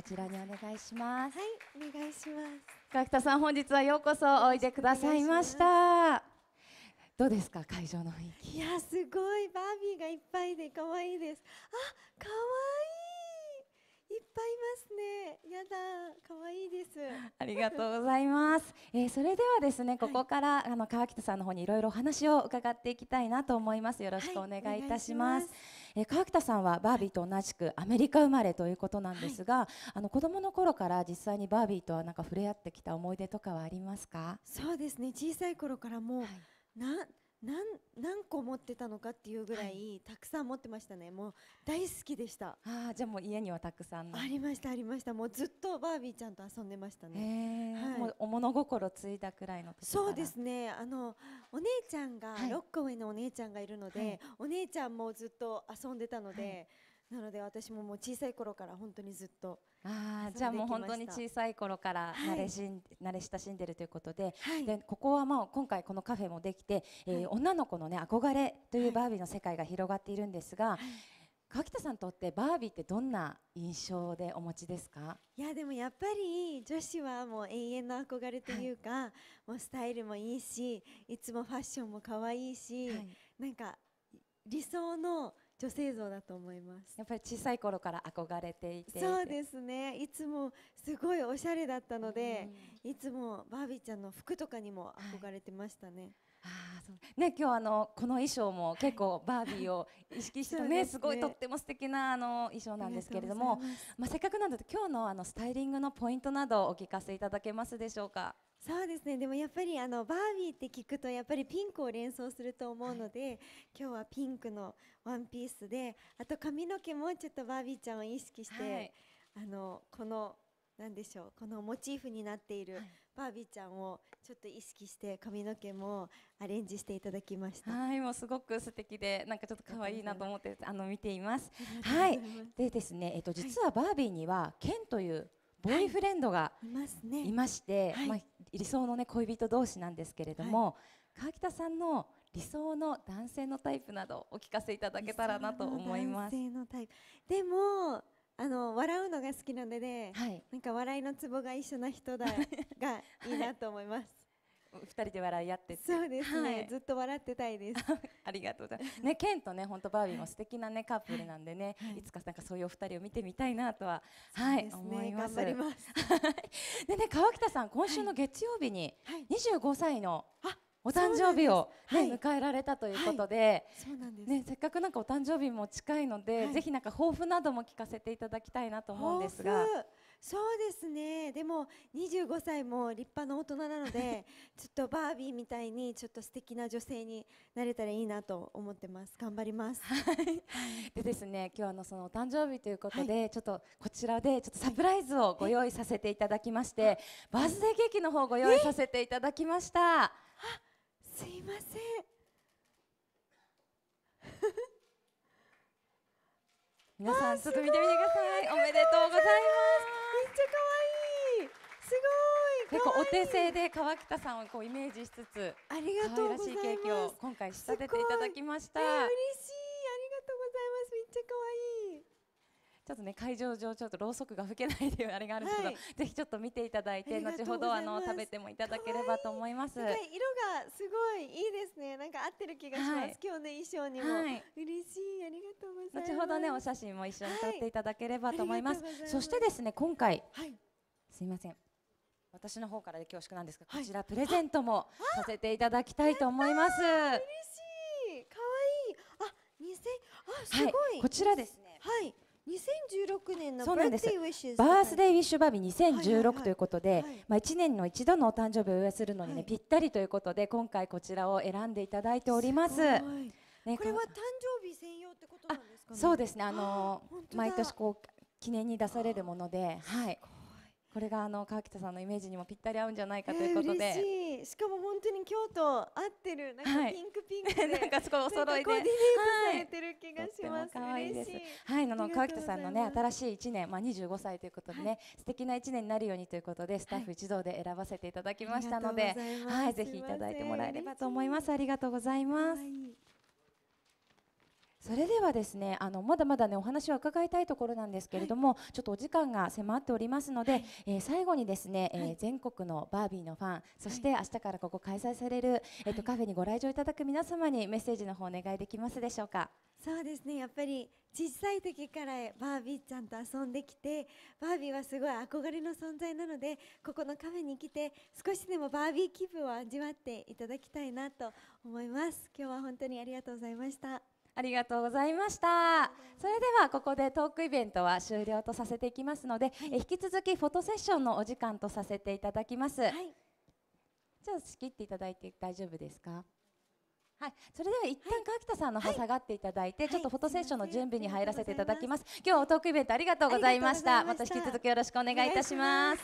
こちらにお願いしますはいお願いします角田さん本日はようこそおいでくださいましたどうですか会場の雰囲気いやすごいバービーがいっぱいで可愛いですあ可愛いいっぱいいますねやだ可愛いですありがとうございます、えー、それではですねここから、はい、あの川北さんの方にいろいろお話を伺っていきたいなと思いますよろしくお願いいたします、はいえー、川北さんはバービーと同じくアメリカ生まれということなんですが、はい、あの子供の頃から実際にバービーとはなんか触れ合ってきた思い出とかはありますかそうですね小さい頃からもう、はい、な何何個持ってたのかっていうぐらい、はい、たくさん持ってましたねもう大好きでしたあじゃあもう家にはたくさんありましたありましたもうずっとバービーちゃんと遊んでましたね、はい、もうお物心ついたくらいのそうですねあのお姉ちゃんが、6個上のお姉ちゃんがいるので、はい、お姉ちゃんもずっと遊んでたので、なので私ももう小さい頃から本当にずっとああじゃあもう本当に小さい頃から慣れしん、はい、慣れ親しんでるということではい、でここはもう今回このカフェもできて、はい、えー、女の子のね憧れというバービーの世界が広がっているんですが、柿田さんとってバービーってどんな印象でお持ちですかいやでもやっぱり女子はもう永遠の憧れというか、もうスタイルもいいしいつもファッションも可愛いし、はい、なんか理想の女性像だと思いますやっぱり小さい頃から憧れていてそうですねいつもすごいおしゃれだったので、うん、いつもバービーちゃんの服とかにも憧れてましたね、はいあそうね今日あのこの衣装も結構バービーを意識してねね、すごいとっても素敵なあな衣装なんですけれどもま、まあ、せっかくなので今日のあのスタイリングのポイントなどお聞かせいただけますでしょうか。そうですねでもやっぱりあのバービーって聞くとやっぱりピンクを連想すると思うので、はい、今日はピンクのワンピースであと髪の毛もちょっとバービーちゃんを意識して、はい、あのこの何でしょうこのモチーフになっているバービーちゃんをちょっと意識して髪の毛もアレンジしていただきましたはいもうすごく素敵でなんかちょっと可愛いなと思ってあの見ていますはいでですねえっと実はバービーには剣というボーイフレンドがいまして、はい、まあ、理想の、ね、恋人同士なんですけれども、川北さんの理想の男性のタイプなどお聞かせいただけたらなと思います。でもあの笑うのが好きなので、はい、なんか笑いのツボが一緒な人だがいいなと思います。二人で笑い合ってそうですね、はい、ずっと笑ってたいです ありがとうございますねケンとね本当バービーも素敵なねカップルなんでね、はい、いつかなんかそういうお二人を見てみたいなとは、はい、ね、思いますでね川北さん今週の月曜日に25歳の、はい、お誕生日をね、はい、迎えられたということではいで、ね、せっかくなんかお誕生日も近いので、はい、ぜひなんか抱負なども聞かせていただきたいなと思うんですが。そうですねでも25歳も立派な大人なので ちょっとバービーみたいにちょっと素敵な女性になれたらいいなと思ってます頑張ります、はい、でですね今日のそのお誕生日ということで、はい、ちょっとこちらでちょっとサプライズをご用意させていただきまして、バースデーケーキの方ご用意させていただきましたあすいません皆さんちょっと見てみてくださいおめでとうございますすごい。結構お手製で川北さんをこうイメージしつつ、ありがとうらしいケーキを今回仕立てていただきました。えー、嬉しい。ありがとうございます。めっちゃ可愛い。ちょっとね会場上ちょっとろうそくが吹けないというあれがあるんですけど、はい、ぜひちょっと見ていただいて後ほどあの食べてもいただければと思います。いい色がすごいいいですね。なんか合ってる気がします。はい、今日ね衣装にも、はい、嬉しいありがとうございます。後ほどねお写真も一緒に撮っていただければと思います。そしてですね今回、はい、すいません。私の方からで恐縮なんですが、こちらプレゼントもさせていただきたいと思います。嬉しい、可愛いい。あ、二千、あ、すごい。こちらですね。はい。2016年のバースデーウィッシュバースデーウィッシュバービー2016ということで、まあ一年の一度のお誕生日をお祝いするのにね、ぴったりということで今回こちらを選んでいただいております。ね、これは誕生日専用ってことなんですかね。そうですね。あの毎年こう記念に出されるもので、はい。これがあの川北さんのイメージにもぴったり合うんじゃないかということで、えー、しかも本当に京都合ってるなんかピンクピンクで、は い、なんかすごいお揃いでコーディネートされてる気がします、はい、可愛いですはいあの川北さんのね新しい一年まあ25歳ということでね、はい、素敵な一年になるようにということでスタッフ一同で選ばせていただきましたので、はい、はい、ぜひいただいてもらえればと思いますありがとうございます。それではですねあのまだまだねお話を伺いたいところなんですけれども、はい、ちょっとお時間が迫っておりますので、はい、えー、最後にですね、はい、えー、全国のバービーのファンそして明日からここ開催される、えっとカフェにご来場いただく皆様にメッセージの方お願いできますでしょうか。そうですねやっぱり小さい時からバービーちゃんと遊んできてバービーはすごい憧れの存在なのでここのカフェに来て少しでもバービー気分を味わっていただきたいなと思います今日は本当にありがとうございましたありがとうございましたそれではここでトークイベントは終了とさせていきますので、はい、え引き続きフォトセッションのお時間とさせていただきます、はい、じゃあ仕切っていただいて大丈夫ですかはい、それでは一旦川北さんのは下がっていただいて、はい、ちょっとフォトセッションの準備に入らせていただきます。今日はトークイベントありがとうございました。また引き続きよろしくお願いいたします。